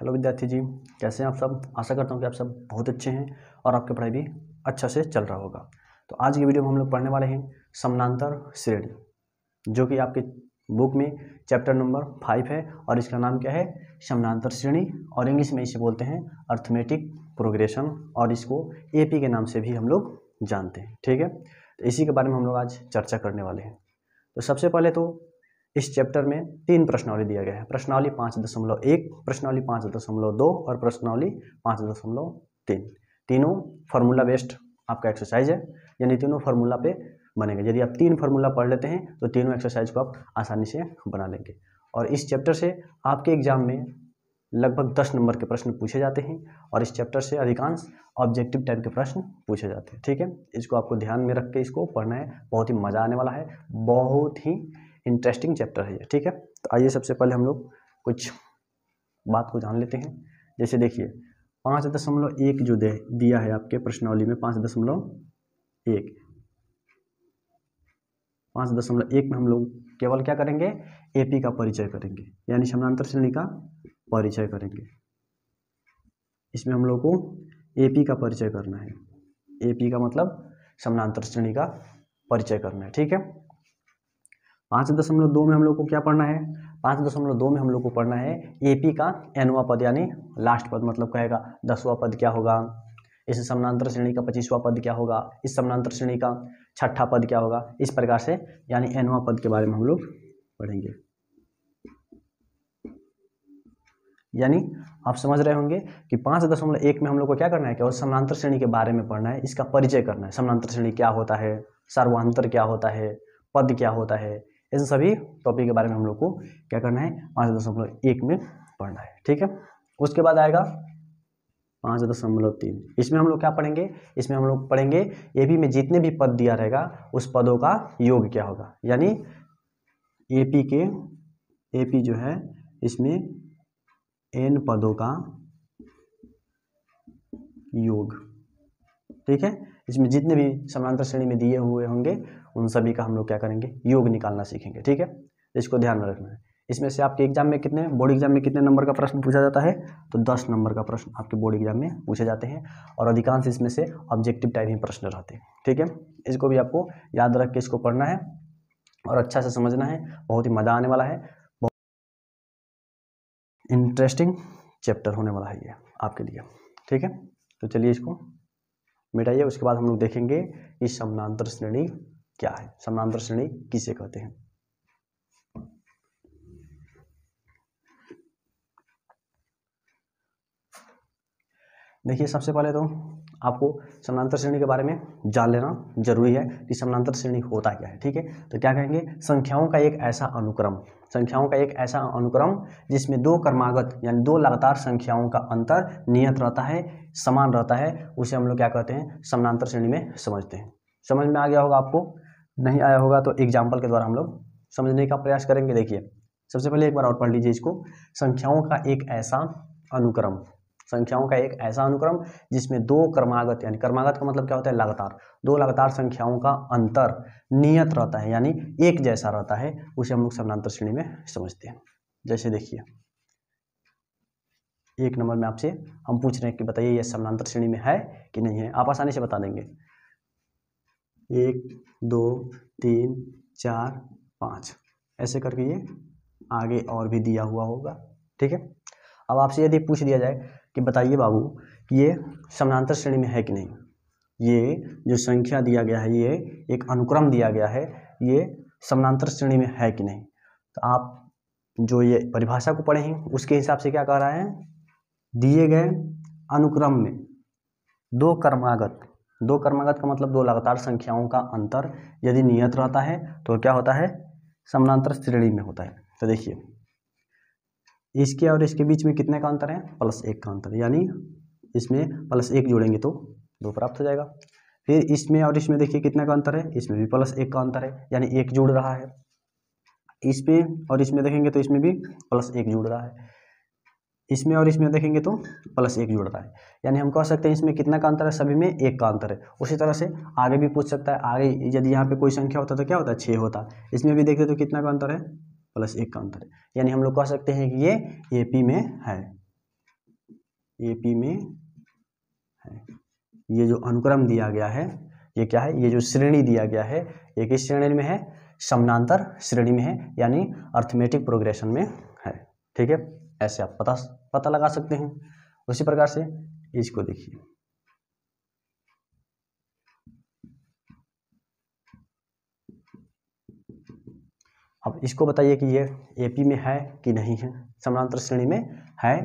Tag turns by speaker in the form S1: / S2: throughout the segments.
S1: hello विद्यार्थी जी कैसे हैं आप सब आशा करता हूँ कि आप सब बहुत अच्छे हैं और आपकी पढ़ाई भी अच्छा से चल रहा होगा तो आज की वीडियो में हम लोग पढ़ने वाले हैं समानांतर श्रेणी जो कि आपके बुक में चैप्टर नंबर फाइव है और इसका नाम क्या है समानांतर श्रेणी और इंग्लिश में इसे बोलते हैं अर्थमेटिक प्रोग्रेशन और इसको ए के नाम से भी हम लोग जानते हैं ठीक है तो इसी के बारे में हम लोग आज चर्चा करने वाले हैं तो सबसे पहले तो इस चैप्टर में तीन प्रश्नावली दिया गया है प्रश्नावली पाँच दशमलव एक प्रश्नावली पाँच दशमलव दो और प्रश्नावली पाँच दशमलव तीन तीनों फार्मूला बेस्ड आपका एक्सरसाइज है यानी तीनों फार्मूला पे बनेगा यदि आप तीन फार्मूला पढ़ लेते हैं तो तीनों एक्सरसाइज को आप आसानी से बना लेंगे और इस चैप्टर से आपके एग्जाम में लगभग दस नंबर के प्रश्न पूछे जाते हैं और इस चैप्टर से अधिकांश ऑब्जेक्टिव टाइप के प्रश्न पूछे जाते हैं ठीक है इसको आपको ध्यान में रख के इसको पढ़ना है बहुत ही मज़ा आने वाला है बहुत ही इंटरेस्टिंग चैप्टर है ये ठीक है तो आइए सबसे पहले हम लोग कुछ बात को जान लेते हैं जैसे देखिए पाँच दशमलव एक जो दे दिया है आपके प्रश्नावली में पाँच दशमलव एक पाँच दशमलव एक में हम लोग केवल क्या करेंगे एपी का परिचय करेंगे यानी समानांतर श्रेणी का परिचय करेंगे इसमें हम लोग को एपी का परिचय करना है एपी का मतलब समानांतर श्रेणी का परिचय करना है ठीक है पाँच दशमलव दो में हम लोग को क्या पढ़ना है पाँच दशमलव दो में हम लोग को पढ़ना है ए पी का एनवा पद यानी लास्ट पद मतलब कहेगा दसवा पद क्या होगा इस समानांतर श्रेणी का पच्चीसवा पद क्या होगा इस समानांतर श्रेणी का छठा पद क्या होगा इस प्रकार से यानी एनवा पद के बारे में हम लोग पढ़ेंगे यानी आप समझ रहे होंगे कि पाँच दशमलव एक में हम लोग को क्या करना है केवल समानांतर श्रेणी के बारे में पढ़ना है इसका परिचय करना है समानांतर श्रेणी क्या होता है सर्वांतर क्या होता है पद क्या होता है इन सभी टॉपिक के बारे में हम लोग को क्या करना है पाँच दशमलव एक में पढ़ना है ठीक है उसके बाद आएगा पाँच दशमलव तीन इसमें हम लोग क्या पढ़ेंगे इसमें हम लोग पढ़ेंगे ए पी में जितने भी पद दिया रहेगा उस पदों का योग क्या होगा यानी ए पी के ए पी जो है इसमें एन पदों का योग ठीक है इसमें जितने भी समानांतर श्रेणी में दिए हुए होंगे उन सभी का हम लोग क्या करेंगे योग निकालना सीखेंगे ठीक है इसको ध्यान में रखना है इसमें से आपके एग्जाम में कितने बोर्ड एग्जाम में कितने नंबर का प्रश्न पूछा जाता है तो दस नंबर का प्रश्न आपके बोर्ड एग्जाम में पूछे जाते हैं और अधिकांश इसमें से ऑब्जेक्टिव टाइप ही प्रश्न रहते हैं ठीक है इसको भी आपको याद रख के इसको पढ़ना है और अच्छा से समझना है बहुत ही मज़ा आने वाला है बहुत इंटरेस्टिंग चैप्टर होने वाला है ये आपके लिए ठीक है तो चलिए इसको मिटाइए उसके बाद हम लोग देखेंगे इस समानांतर श्रेणी क्या है समानांतर श्रेणी किसे कहते हैं देखिए सबसे पहले तो आपको समानांतर श्रेणी के बारे में जान लेना जरूरी है कि समानांतर श्रेणी होता क्या है ठीक है तो क्या कहेंगे संख्याओं का एक ऐसा अनुक्रम संख्याओं का एक ऐसा अनुक्रम जिसमें दो क्रमागत यानी दो लगातार संख्याओं का अंतर नियत रहता है समान रहता है उसे हम लोग क्या कहते हैं समानांतर श्रेणी में समझते हैं समझ में आ गया होगा आपको नहीं आया होगा तो एग्जाम्पल के द्वारा हम लोग समझने का प्रयास करेंगे देखिए सबसे पहले एक बार और पढ़ लीजिए इसको संख्याओं का एक ऐसा अनुक्रम संख्याओं का एक ऐसा अनुक्रम जिसमें दो क्रमागत यानी क्रमागत का मतलब क्या होता है लगातार दो लगातार संख्याओं का अंतर नियत रहता है यानी एक जैसा रहता है उसे हम लोग समानांतर श्रेणी में समझते हैं जैसे देखिए एक नंबर में आपसे हम पूछ रहे हैं कि बताइए यह समानांतर श्रेणी में है कि नहीं है आप आसानी से बता देंगे एक दो तीन चार पाँच ऐसे करके ये आगे और भी दिया हुआ होगा ठीक है अब आपसे यदि पूछ दिया जाए कि बताइए बाबू कि ये समानांतर श्रेणी में है कि नहीं ये जो संख्या दिया गया है ये एक अनुक्रम दिया गया है ये समानांतर श्रेणी में है कि नहीं तो आप जो ये परिभाषा को पढ़े हैं उसके हिसाब से क्या कह रहा है दिए गए अनुक्रम में दो कर्मागत दो कर्मागत का मतलब दो लगातार संख्याओं का अंतर यदि नियत रहता है तो क्या होता है समानांतर श्रेणी में होता है तो देखिए इसके और इसके बीच में कितने का अंतर है प्लस एक का अंतर यानी इसमें प्लस एक जोड़ेंगे तो दो प्राप्त हो जाएगा फिर इसमें और इसमें देखिए कितने का अंतर है इसमें भी प्लस एक का अंतर है यानी एक जुड़ रहा है इसमें और इसमें देखेंगे तो इसमें भी प्लस एक जुड़ रहा है इसमें और इसमें देखेंगे तो प्लस एक जुड़ रहा है यानी हम कह सकते हैं इसमें कितना का अंतर है सभी में एक का अंतर है उसी तरह से आगे भी पूछ सकता है आगे यदि यहाँ पे कोई संख्या होता तो क्या होता है छः होता इसमें भी देखते तो कितना का अंतर है प्लस एक का अंतर है यानी हम लोग कह सकते हैं कि ये ए पी में है ए पी में है ये जो अनुक्रम दिया गया है ये क्या है ये जो श्रेणी दिया गया है ये किस श्रेणी में है समानांतर श्रेणी में है यानी अर्थमेटिक प्रोग्रेशन में है ठीक है ऐसे आप पता पता लगा सकते हैं उसी प्रकार से इसको देखिए अब इसको बताइए कि ये एपी में है कि नहीं है समानांतर श्रेणी में है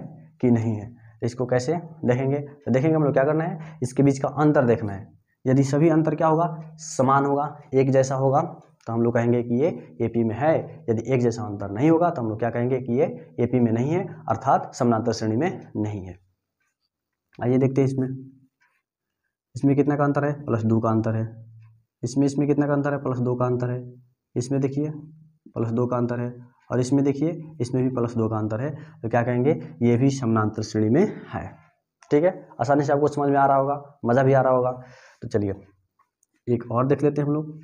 S1: कि नहीं है तो इसको कैसे देखेंगे तो देखेंगे हम लोग क्या करना है इसके बीच का अंतर देखना है यदि सभी अंतर क्या होगा समान होगा एक जैसा होगा तो हम लोग कहेंगे कि ये एपी में है यदि एक जैसा अंतर नहीं होगा तो हम लोग क्या कहेंगे कि ये एपी में नहीं है अर्थात समानांतर श्रेणी में नहीं है आइए देखते हैं इसमें इसमें कितना का अंतर है प्लस दो का अंतर है इसमें इसमें कितना का अंतर है प्लस दो का अंतर है इसमें देखिए प्लस दो का अंतर है और इसमें देखिए इसमें भी प्लस दो का अंतर है तो क्या कहेंगे ये भी समानांतर श्रेणी में है ठीक है आसानी से आपको समझ में आ रहा होगा मज़ा भी आ रहा होगा तो चलिए एक और देख लेते हैं हम लोग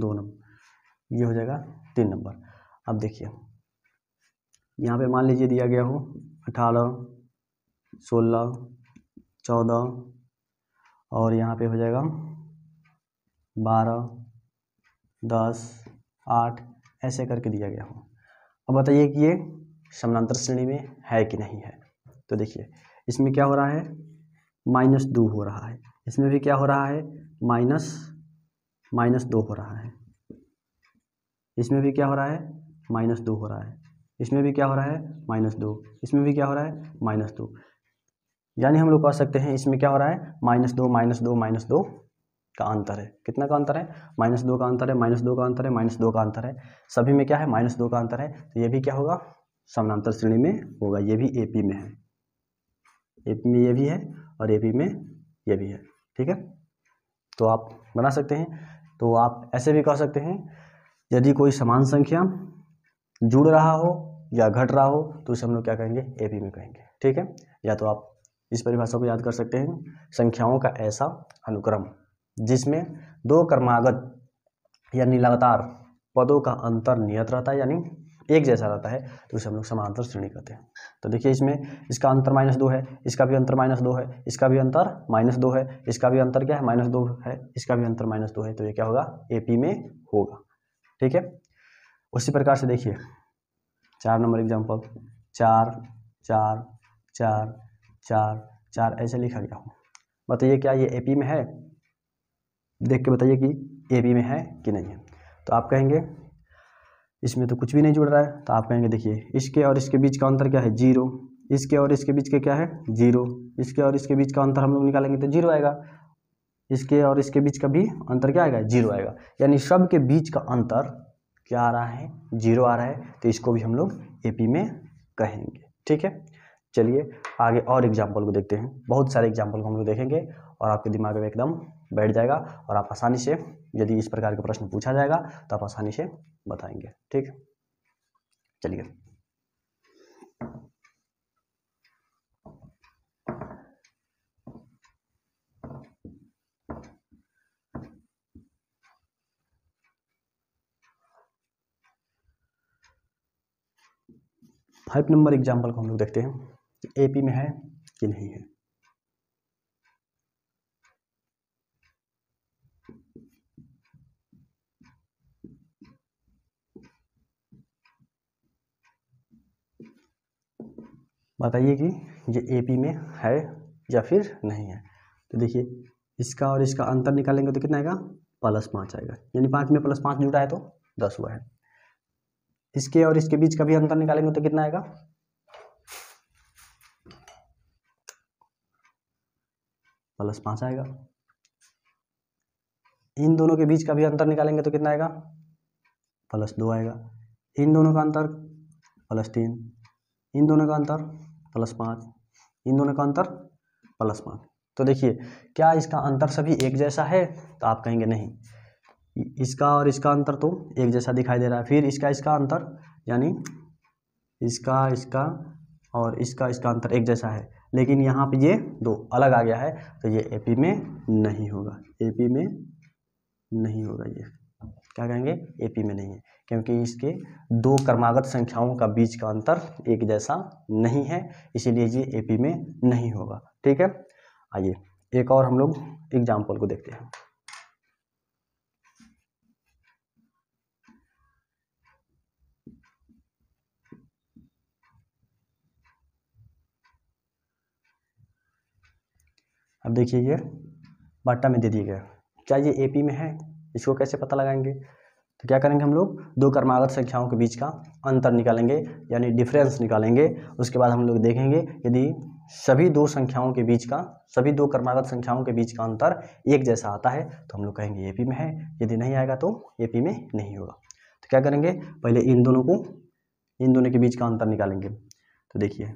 S1: दो नंबर ये हो जाएगा तीन नंबर अब देखिए यहाँ पे मान लीजिए दिया गया हो अठारह सोलह चौदह और यहाँ पे हो जाएगा बारह दस आठ ऐसे करके दिया गया हो अब बताइए कि ये समानांतर श्रेणी में है कि नहीं है तो देखिए इसमें क्या हो रहा है माइनस दो हो रहा है इसमें भी क्या हो रहा है माइनस माइनस दो हो रहा है इसमें भी क्या हो रहा है माइनस दो हो रहा है इसमें भी क्या हो रहा है माइनस दो इसमें भी क्या हो रहा है माइनस दो यानी हम लोग कह सकते हैं इसमें क्या हो रहा है माइनस दो माइनस दो माइनस दो का अंतर है कितना का अंतर है माइनस दो का अंतर है माइनस दो का अंतर है माइनस दो का अंतर है सभी में क्या है माइनस दो का अंतर है तो ये भी क्या होगा समानांतर श्रेणी में होगा ये भी ए पी में है ए पी में ये भी है और ए पी में ये भी है ठीक है तो आप बना सकते हैं तो आप ऐसे भी कह सकते हैं यदि कोई समान संख्या जुड़ रहा हो या घट रहा हो तो उसे हम लोग क्या कहेंगे ए में कहेंगे ठीक है या तो आप इस परिभाषा को याद कर सकते हैं संख्याओं का ऐसा अनुक्रम जिसमें दो कर्मागत यानी लगातार पदों का अंतर नियत रहता है यानी एक जैसा रहता है तो उसे हम लोग समांतर श्रेणी कहते हैं तो देखिए इसमें इसका अंतर माइनस दो है इसका भी अंतर माइनस दो है इसका भी अंतर माइनस दो है इसका भी अंतर क्या है माइनस दो है इसका भी अंतर माइनस दो है तो ये क्या होगा ए में होगा ठीक है उसी प्रकार से देखिए चार नंबर एग्जाम्पल चार चार चार चार चार ऐसे लिखा गया हो बताइए क्या ये ए में है देख के बताइए कि ए में है कि नहीं है तो आप कहेंगे इसमें तो कुछ भी नहीं जुड़ रहा है तो आप कहेंगे देखिए इसके और इसके बीच का अंतर क्या है जीरो इसके और इसके बीच का क्या है जीरो इसके और इसके बीच का अंतर हम लोग निकालेंगे तो जीरो आएगा इसके और इसके बीच का भी अंतर क्या आएगा जीरो आएगा यानी सब के बीच का अंतर क्या आ रहा है जीरो आ रहा है तो इसको भी हम लोग ए में कहेंगे ठीक है चलिए आगे और एग्जाम्पल को देखते हैं बहुत सारे एग्जाम्पल को हम लोग देखेंगे और आपके दिमाग में एकदम बैठ जाएगा और आप आसानी से यदि इस प्रकार का प्रश्न पूछा जाएगा तो आप आसानी से बताएंगे ठीक चलिए फाइव नंबर एग्जाम्पल को हम लोग देखते हैं कि एपी में है कि नहीं है बताइए कि ये ए पी में है या फिर नहीं है तो देखिए इसका और इसका अंतर निकालेंगे तो कितना आएगा प्लस पाँच आएगा यानी पाँच में प्लस पाँच जुटा है तो दस हुआ है इसके और इसके बीच का भी अंतर निकालेंगे तो कितना आएगा प्लस पाँच आएगा इन दोनों के बीच का भी अंतर निकालेंगे तो कितना आएगा प्लस दो आएगा इन दोनों का अंतर प्लस तीन इन दोनों का अंतर प्लस पाँच इन दोनों का अंतर प्लस पाँच तो देखिए क्या इसका अंतर सभी एक जैसा है तो आप कहेंगे नहीं इसका और इसका अंतर तो एक जैसा दिखाई दे रहा है फिर इसका इसका अंतर यानी इसका इसका और इसका इसका अंतर एक जैसा है लेकिन यहाँ पे ये दो अलग आ गया है तो ये एपी में नहीं होगा एपी में नहीं होगा ये क्या कहेंगे एपी में नहीं है क्योंकि इसके दो क्रमागत संख्याओं का बीच का अंतर एक जैसा नहीं है इसीलिए ये ए पी में नहीं होगा ठीक है आइए एक और हम लोग एग्जाम्पल को देखते हैं अब देखिए ये बाटा में दे दिए गए क्या ये एपी में है इसको कैसे पता लगाएंगे तो क्या करेंगे हम लोग दो कर्मागत संख्याओं के बीच का अंतर निकालेंगे यानी डिफरेंस निकालेंगे उसके बाद हम लोग देखेंगे यदि सभी दो संख्याओं के बीच का सभी दो कर्मागत संख्याओं के बीच का अंतर एक जैसा आता है तो हम लोग कहेंगे ए पी में है यदि नहीं आएगा तो ए पी में नहीं होगा तो क्या करेंगे पहले इन दोनों को इन दोनों के बीच का अंतर निकालेंगे तो देखिए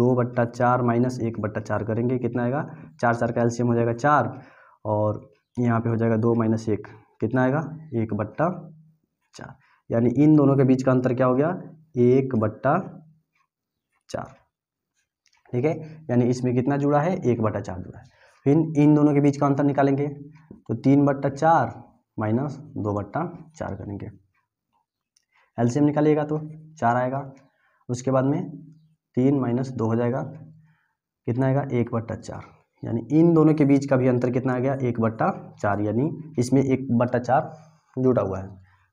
S1: दो बट्टा चार माइनस एक बट्टा चार करेंगे कितना आएगा चार चार का एल्शियम हो जाएगा चार और यहाँ पे हो जाएगा दो माइनस एक कितना आएगा एक बट्टा चार यानी इन दोनों के बीच का अंतर क्या हो गया एक बट्टा चार ठीक है यानी इसमें कितना जुड़ा है एक बट्टा चार जुड़ा है फिर इन दोनों के बीच का अंतर निकालेंगे तो तीन बट्टा चार माइनस दो बट्टा चार करेंगे एलसीएम निकालिएगा तो चार आएगा उसके बाद में तीन माइनस दो हो जाएगा कितना आएगा एक बट्टा चार यानी इन दोनों के बीच का भी अंतर कितना आ गया एक बट्टा चार यानी इसमें एक बट्टा चार जुड़ा हुआ है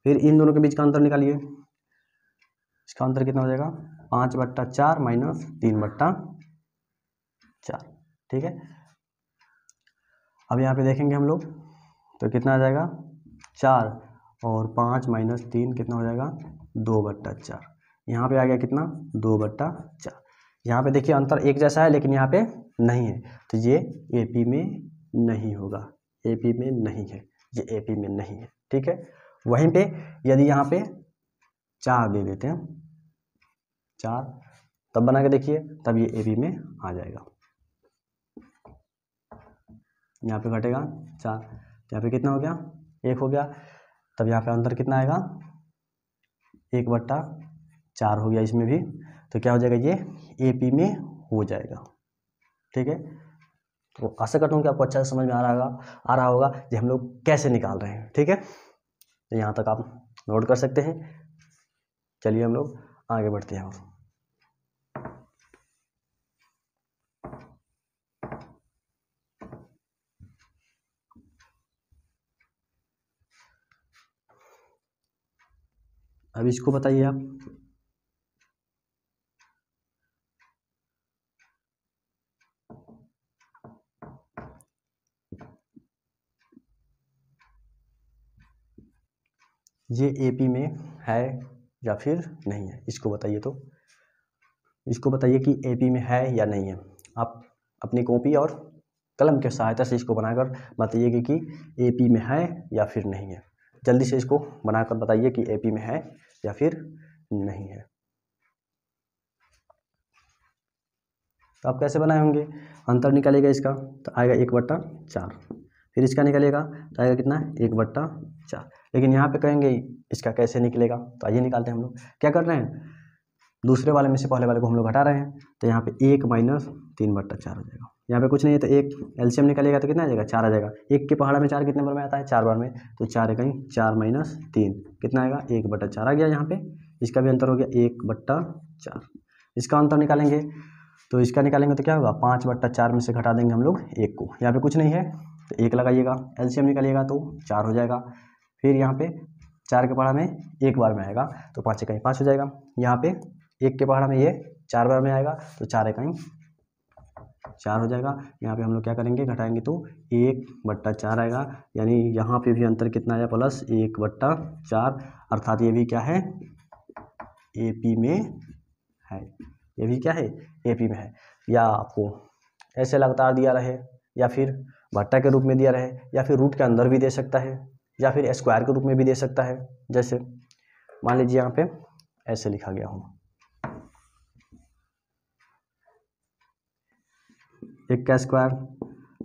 S1: फिर इन दोनों के बीच का अंतर निकालिए इसका अंतर कितना हो जाएगा पाँच बट्टा चार माइनस तीन बट्टा चार ठीक है अब यहाँ पे देखेंगे हम लोग तो कितना आ जाएगा चार और पाँच माइनस तीन कितना हो जाएगा दो बट्टा चार यहाँ पे आ गया कितना दो बट्टा चार यहाँ पे देखिए अंतर एक जैसा है लेकिन यहाँ पे नहीं है तो ये एपी में नहीं होगा एपी में नहीं है ये एपी में नहीं है ठीक है वहीं पे यदि यहाँ पे चार दे देते हैं चार तब बना के देखिए तब ये ए बी में आ जाएगा यहाँ पे घटेगा चार तो यहाँ पे कितना हो गया एक हो गया तब यहाँ पे अंतर कितना आएगा एक बट्टा चार हो गया इसमें भी तो क्या हो जाएगा ये ए पी में हो जाएगा ठीक है तो आशा करता हूँ कि आपको अच्छा से समझ में आ रहा होगा आ रहा होगा कि हम लोग कैसे निकाल रहे हैं ठीक है तो यहाँ तक आप नोट कर सकते हैं चलिए हम लोग आगे बढ़ते हैं और अब इसको बताइए आप ये ए पी में है या फिर नहीं है इसको बताइए तो इसको बताइए कि ए पी में है या नहीं है आप अपनी कॉपी और कलम के सहायता से इसको बनाकर बताइएगा कि ए पी में है या फिर नहीं है जल्दी से इसको बनाकर बताइए कि ए पी में है या फिर नहीं है तो आप कैसे बनाए होंगे अंतर निकालेगा इसका तो आएगा एक बट्टा चार फिर इसका निकालेगा तो आएगा कितना एक बट्टा चार लेकिन यहाँ पे कहेंगे इसका कैसे निकलेगा तो आइए निकालते हैं हम लोग क्या कर रहे हैं दूसरे वाले में से पहले वाले को हम लोग घटा रहे हैं तो यहाँ पे एक माइनस तीन बट्टा चार हो जाएगा यहाँ पे कुछ नहीं है तो एक एल्शियम निकलेगा तो कितना आ जाएगा चार आ जाएगा एक के पहाड़ में चार कितने बार में आता है चार बार में तो चार कहीं चार माइनस तीन कितना आएगा एक बट्टा चार आ गया यहाँ पे इसका भी अंतर हो गया एक बट्टा चार इसका अंतर निकालेंगे तो इसका निकालेंगे तो क्या होगा पाँच बट्टा चार में से घटा देंगे हम लोग एक को यहाँ पे कुछ नहीं है तो एक लगाइएगा एल्शियम निकालिएगा तो चार हो जाएगा फिर यहाँ पे चार के पहाड़ा में एक बार में आएगा तो पाँच इकाई पाँच हो जाएगा यहाँ पे एक के पहाड़ा में ये चार बार में आएगा तो चार इकाई चार हो जाएगा यहाँ पे हम लोग क्या करेंगे घटाएंगे तो एक बट्टा चार आएगा यानी यहाँ पे भी अंतर कितना आया प्लस एक बट्टा चार अर्थात ये भी क्या है ए पी में है ये भी क्या है ए पी में है या आपको ऐसे लगातार दिया रहे या फिर भट्टा के रूप में दिया रहे या फिर रूट के अंदर भी दे सकता है या फिर स्क्वायर के रूप में भी दे सकता है जैसे मान लीजिए यहाँ पे ऐसे लिखा गया हूँ एक का स्क्वायर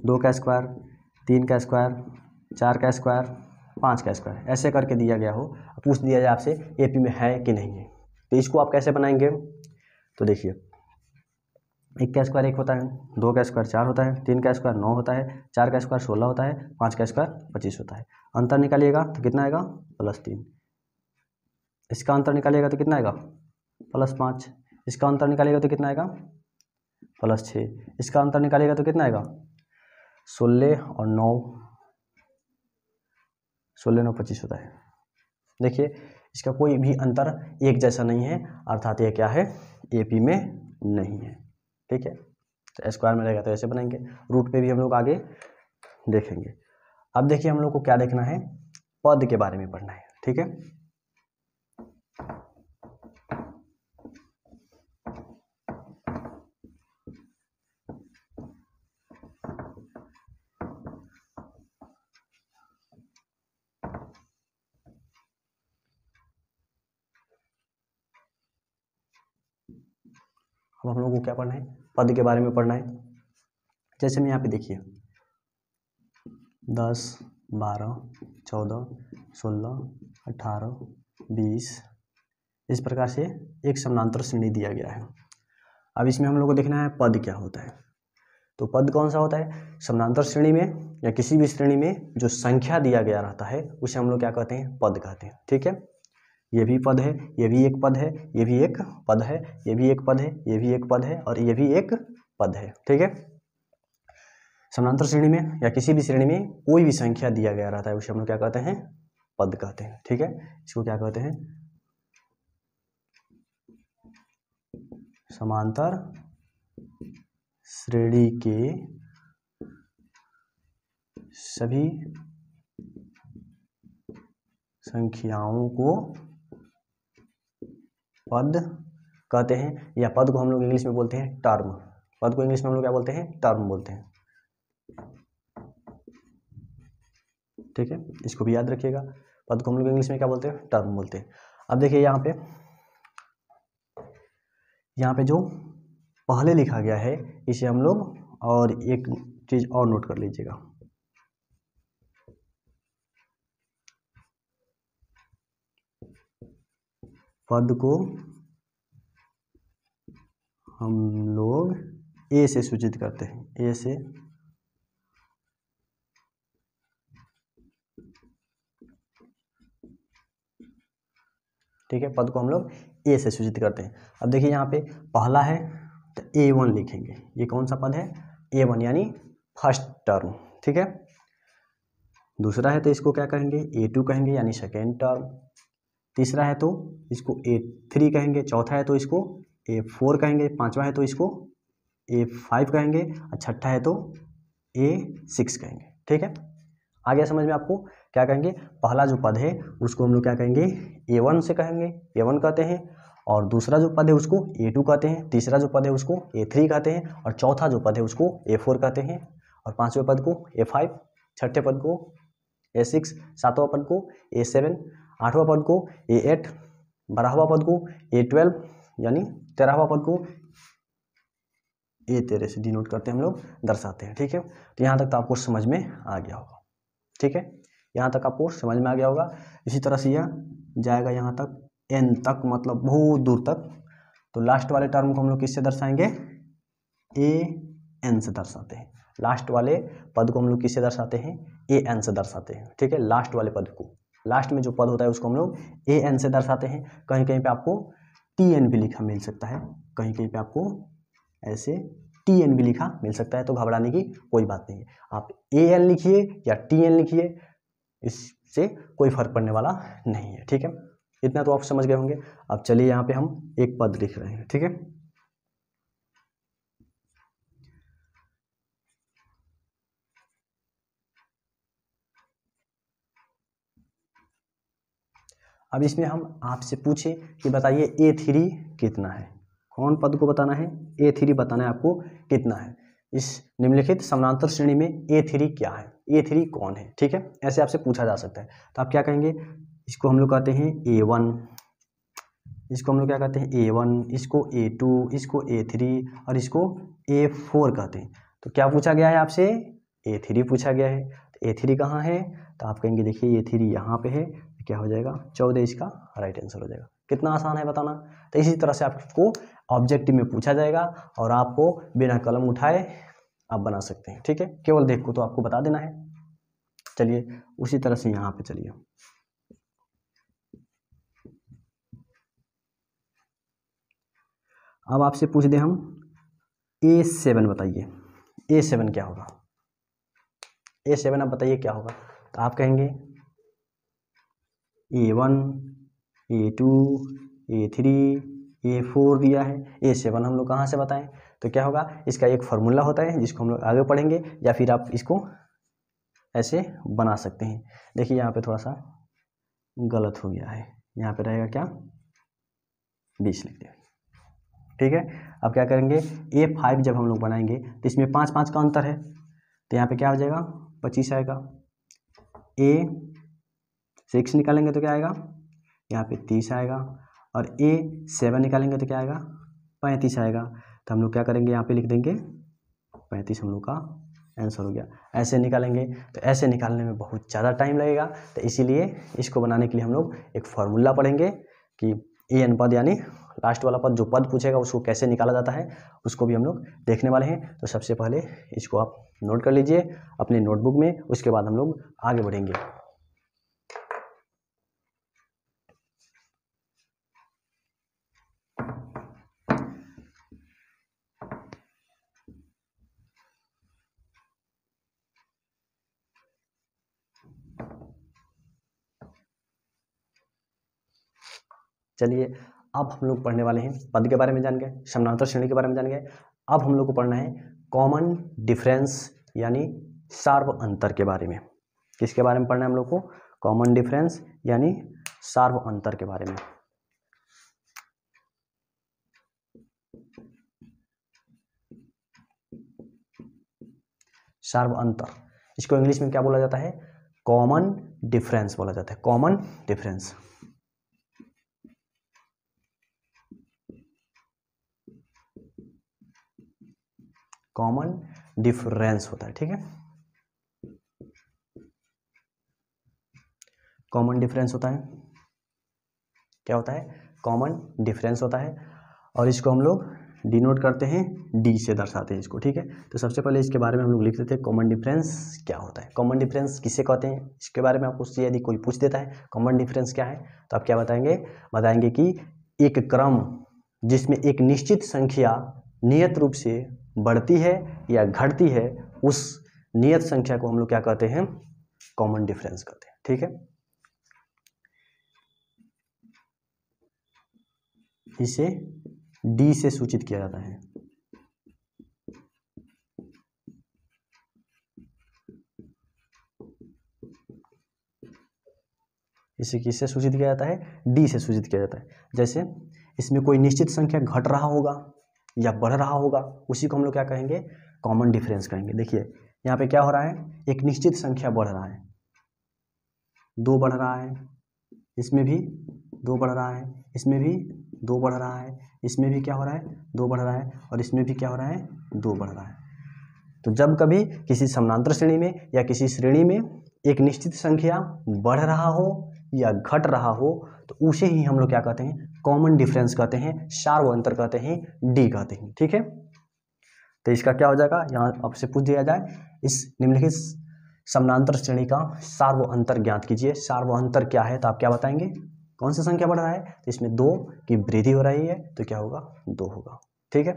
S1: दो का स्क्वायर तीन का स्क्वायर चार का स्क्वायर पाँच का स्क्वायर ऐसे करके दिया गया हो पूछ दिया जाए आपसे एपी में है कि नहीं है तो इसको आप कैसे बनाएंगे तो देखिए एक का स्क्वायर एक होता है दो का स्क्वायर चार होता है तीन का स्क्वायर नौ होता है चार का स्क्वायर सोलह होता है पाँच का स्क्वायर पच्चीस होता है अंतर निकालिएगा तो कितना आएगा प्लस तीन इसका अंतर निकालिएगा तो कितना आएगा प्लस पाँच इसका अंतर निकालिएगा तो कितना आएगा प्लस छः इसका अंतर निकालिएगा तो कितना आएगा सोलह और नौ सोलह नौ पच्चीस होता है देखिए इसका कोई भी अंतर एक जैसा नहीं है अर्थात यह क्या है पी में नहीं है ठीक है तो स्क्वायर में रहेगा तो ऐसे बनाएंगे रूट पे भी हम लोग आगे देखेंगे अब देखिए हम लोग को क्या देखना है पद के बारे में पढ़ना है ठीक है अब हम लोग को क्या पढ़ना है पद के बारे में पढ़ना है जैसे मैं यहाँ पे देखिए दस बारह चौदह सोलह अठारह बीस इस प्रकार से एक समानांतर श्रेणी दिया गया है अब इसमें हम लोग को देखना है पद क्या होता है तो पद कौन सा होता है समानांतर श्रेणी में या किसी भी श्रेणी में जो संख्या दिया गया रहता है उसे हम लोग क्या कहते हैं पद कहते हैं ठीक है ये भी पद है ये भी एक पद है ये भी एक पद है ये भी एक पद है ये भी एक पद है और ये भी एक पद है ठीक है समानांतर श्रेणी में या किसी भी श्रेणी में कोई भी संख्या दिया गया रहता है उसे हम लोग क्या कहते हैं पद कहते हैं ठीक है इसको क्या कहते हैं समांतर श्रेणी के सभी संख्याओं को पद कहते हैं या पद को हम लोग इंग्लिश में बोलते हैं टर्म पद को इंग्लिश में हम लोग क्या बोलते हैं टर्म बोलते हैं ठीक है इसको भी याद रखिएगा पद को हम लोग इंग्लिश में क्या बोलते हैं टर्म बोलते हैं अब देखिए यहाँ पे यहाँ पे जो पहले लिखा गया है इसे हम लोग और एक चीज़ और नोट कर लीजिएगा पद को हम लोग ए से सूचित करते हैं ए से ठीक है पद को हम लोग ए से सूचित करते हैं अब देखिए यहाँ पे पहला है तो ए वन लिखेंगे ये कौन सा पद है ए वन यानी फर्स्ट टर्म ठीक है दूसरा है तो इसको क्या कहेंगे ए टू कहेंगे यानी सेकेंड टर्म तीसरा है तो इसको ए थ्री कहेंगे चौथा है तो इसको ए फोर कहेंगे पांचवा है तो इसको ए फाइव कहेंगे और छठा है तो ए सिक्स कहेंगे ठीक है आ गया समझ में आपको क्या कहेंगे पहला जो पद है उसको हम लोग क्या कहेंगे ए वन से कहेंगे ए वन कहते हैं और दूसरा जो पद है उसको ए टू कहते हैं तीसरा जो पद है उसको ए थ्री कहते हैं और चौथा जो पद है उसको ए फोर कहते हैं और पाँचवें पद को ए फाइव छठे पद को ए सिक्स सातवा पद को ए सेवन आठवा पद को ए एट बारहवा पद को ए ट्वेल्व यानी तेरहवा पद को ए तेरह से डिनोट करते हैं हम लोग दर्शाते हैं ठीक है तो यहाँ तक तो आपको समझ में आ गया होगा ठीक है यहाँ तक आपको समझ में आ गया होगा इसी तरह से यह जाएगा यहाँ तक एन तक मतलब बहुत दूर तक तो लास्ट वाले टर्म को हम लोग किससे दर्शाएंगे ए एन से दर्शाते हैं लास्ट वाले पद को हम लोग किससे दर्शाते हैं ए एन से दर्शाते हैं ठीक है लास्ट वाले पद को लास्ट में जो पद होता है उसको हम लोग ए एन से दर्शाते हैं कहीं कहीं पे आपको टी एन भी लिखा मिल सकता है कहीं कहीं पे आपको ऐसे टी एन भी लिखा मिल सकता है तो घबराने की कोई बात नहीं है आप ए एन लिखिए या टी एन लिखिए इससे कोई फर्क पड़ने वाला नहीं है ठीक है इतना तो आप समझ गए होंगे अब चलिए यहाँ पे हम एक पद लिख रहे हैं ठीक है अब इसमें हम आपसे पूछें कि बताइए ए थ्री कितना है कौन पद को बताना है ए थ्री बताना है आपको कितना है इस निम्नलिखित समानांतर श्रेणी में ए थ्री क्या है ए थ्री कौन है ठीक है ऐसे आपसे पूछा जा सकता है तो आप क्या कहेंगे इसको हम लोग कहते हैं ए वन इसको हम लोग क्या कहते हैं ए वन इसको ए टू इसको ए थ्री और इसको ए फोर कहते हैं तो क्या पूछा गया है आपसे ए थ्री पूछा गया है तो ए थ्री कहाँ है तो आप कहेंगे देखिए ए थ्री यहाँ पे है क्या हो जाएगा चौदह इसका राइट आंसर हो जाएगा कितना आसान है बताना तो इसी तरह से आपको ऑब्जेक्टिव में पूछा जाएगा और आपको बिना कलम उठाए आप बना सकते हैं ठीक है केवल देख को तो आपको बता देना है चलिए उसी तरह से यहाँ पे चलिए अब आपसे पूछ दें हम ए सेवन बताइए ए सेवन क्या होगा ए सेवन आप बताइए क्या होगा तो आप कहेंगे A one A two A three A four दिया है ए सेवन हम लोग कहाँ से बताएं तो क्या होगा इसका एक फार्मूला होता है जिसको हम लोग आगे पढ़ेंगे या फिर आप इसको ऐसे बना सकते हैं देखिए यहाँ पे थोड़ा सा गलत हो गया है यहाँ पे रहेगा क्या बीस लिख दिया ठीक है अब क्या करेंगे ए फाइव जब हम लोग बनाएंगे तो इसमें पाँच पाँच का अंतर है तो यहाँ पर क्या हो जाएगा पच्चीस आएगा ए सिक्स निकालेंगे तो क्या आएगा यहाँ पे तीस आएगा और ए सेवन निकालेंगे तो क्या आएगा पैंतीस आएगा तो हम लोग क्या करेंगे यहाँ पे लिख देंगे पैंतीस हम लोग का आंसर हो गया ऐसे निकालेंगे तो ऐसे निकालने में बहुत ज़्यादा टाइम लगेगा तो इसीलिए इसको बनाने के लिए हम लोग एक फार्मूला पढ़ेंगे कि ए पद यानी लास्ट वाला पद जो पद पूछेगा उसको कैसे निकाला जाता है उसको भी हम लोग देखने वाले हैं तो सबसे पहले इसको आप नोट कर लीजिए अपने नोटबुक में उसके बाद हम लोग आगे बढ़ेंगे चलिए अब हम लोग पढ़ने वाले हैं पद के बारे में जान गए समानांतर श्रेणी के बारे में जान गए अब हम लोग को पढ़ना है कॉमन डिफरेंस यानी सार्व अंतर के बारे में किसके बारे में पढ़ना है हम लोग को कॉमन डिफरेंस यानी सार्व अंतर के बारे में सार्व अंतर इसको इंग्लिश में क्या बोला जाता है कॉमन डिफरेंस बोला जाता है कॉमन डिफरेंस कॉमन डिफरेंस होता है ठीक है कॉमन डिफरेंस होता है क्या होता है कॉमन डिफरेंस होता है और इसको हम लोग डिनोट करते हैं डी से दर्शाते हैं इसको ठीक है तो सबसे पहले इसके बारे में हम लोग लिख देते हैं कॉमन डिफरेंस क्या होता है कॉमन डिफरेंस किसे कहते हैं इसके बारे में आपको यदि कोई पूछ देता है कॉमन डिफरेंस क्या है तो आप क्या बताएंगे बताएंगे कि एक क्रम जिसमें एक निश्चित संख्या नियत रूप से बढ़ती है या घटती है उस नियत संख्या को हम लोग क्या कहते हैं कॉमन डिफरेंस कहते हैं ठीक है इसे डी से सूचित किया जाता है इसे किससे सूचित किया जाता है डी से सूचित किया जाता है जैसे इसमें कोई निश्चित संख्या घट रहा होगा या बढ़ रहा होगा उसी को हम लोग क्या कहेंगे कॉमन डिफरेंस कहेंगे देखिए यहाँ पे क्या हो रहा है एक निश्चित संख्या बढ़ रहा है दो बढ़ रहा है इसमें भी दो बढ़ रहा है इसमें भी दो बढ़ रहा है इसमें भी क्या हो रहा है दो बढ़ रहा है और इसमें भी क्या हो रहा है दो बढ़ रहा है तो जब कभी किसी समानांतर श्रेणी में या किसी श्रेणी में एक निश्चित संख्या बढ़ रहा हो या घट रहा हो तो उसे ही हम लोग क्या कहते हैं कॉमन डिफरेंस कहते हैं शार्प अंतर कहते हैं डी कहते हैं ठीक है तो इसका क्या हो जाएगा यहाँ आपसे पूछ दिया जाए इस निम्नलिखित समानांतर श्रेणी का सार्व अंतर ज्ञात कीजिए सार्व अंतर क्या है तो आप क्या बताएंगे कौन सी संख्या बढ़ रहा है तो इसमें दो की वृद्धि हो रही है तो क्या होगा दो होगा ठीक है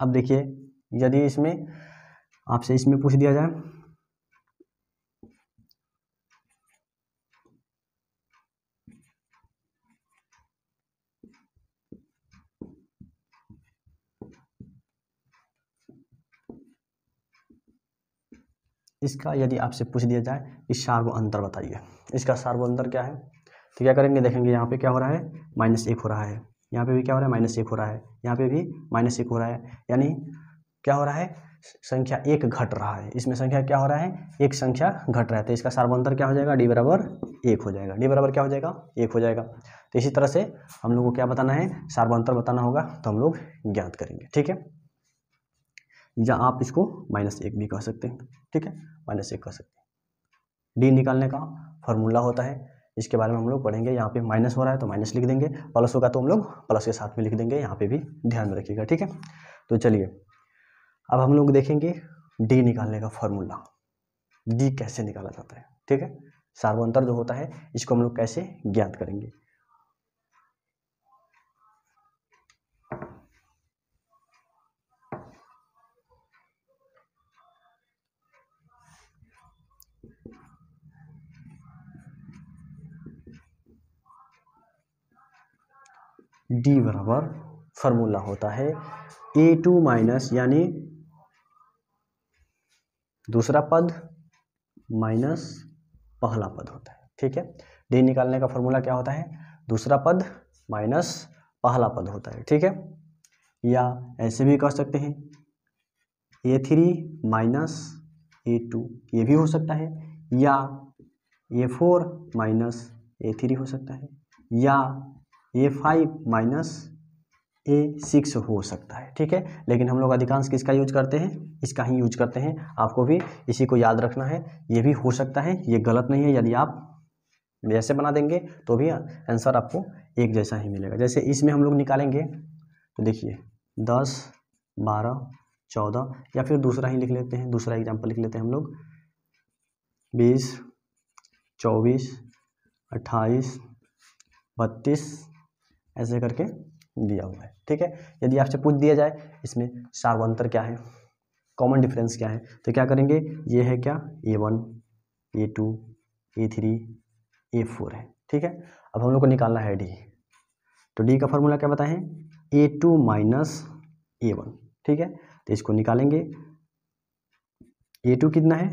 S1: अब देखिए यदि इसमें आपसे इसमें पूछ दिया जाए इसका यदि आपसे पूछ दिया जाए कि सार्व अंतर बताइए इसका सार्व अंतर क्या है तो क्या करेंगे देखेंगे यहाँ पे क्या हो रहा है माइनस एक हो रहा है यहाँ पे भी क्या हो रहा है माइनस एक हो रहा है यहाँ पे भी माइनस एक हो रहा है यानी क्या हो रहा है संख्या एक घट रहा है इसमें संख्या क्या हो रहा है एक संख्या घट रहा है तो इसका अंतर क्या हो जाएगा डी बराबर एक हो जाएगा डी बराबर क्या हो जाएगा एक हो जाएगा तो इसी तरह से हम लोग को क्या बताना है सार्व अंतर बताना होगा तो हम लोग ज्ञात करेंगे ठीक है या आप इसको माइनस एक भी कह सकते हैं ठीक है माइनस एक कह सकते हैं डी निकालने का फॉर्मूला होता है इसके बारे में हम लोग पढ़ेंगे यहाँ पे माइनस हो रहा है तो माइनस लिख देंगे प्लस होगा तो हम लोग प्लस के साथ में लिख देंगे यहाँ पे भी ध्यान में रखिएगा ठीक है तो चलिए अब हम लोग देखेंगे डी निकालने का फॉर्मूला डी कैसे निकाला जाता है ठीक है सार्वंत्र जो होता है इसको हम लोग कैसे ज्ञात करेंगे डी बराबर फार्मूला होता है ए टू माइनस यानी दूसरा पद माइनस पहला पद होता है ठीक है डी निकालने का फॉर्मूला क्या होता है दूसरा पद माइनस पहला पद होता है ठीक है या ऐसे भी कह सकते हैं A three minus A two ये भी हो सकता है या A four minus A three हो सकता है या A five minus A six हो सकता है ठीक है लेकिन हम लोग अधिकांश किसका यूज करते हैं इसका ही यूज करते हैं आपको भी इसी को याद रखना है ये भी हो सकता है ये गलत नहीं है यदि आप जैसे बना देंगे तो भी आंसर आपको एक जैसा ही मिलेगा जैसे इसमें हम लोग निकालेंगे तो देखिए दस बारह चौदह या फिर दूसरा ही लिख लेते हैं दूसरा एग्जाम्पल लिख लेते हैं हम लोग बीस चौबीस अट्ठाईस बत्तीस ऐसे करके दिया हुआ है ठीक है यदि आपसे पूछ दिया जाए इसमें सार्वंत्र क्या है कॉमन डिफरेंस क्या है तो क्या करेंगे ये है क्या A one A two A three A four है ठीक है अब हम लोग को निकालना है डी तो डी का फॉर्मूला क्या बताएं A two minus A one ठीक है तो इसको निकालेंगे ए टू कितना है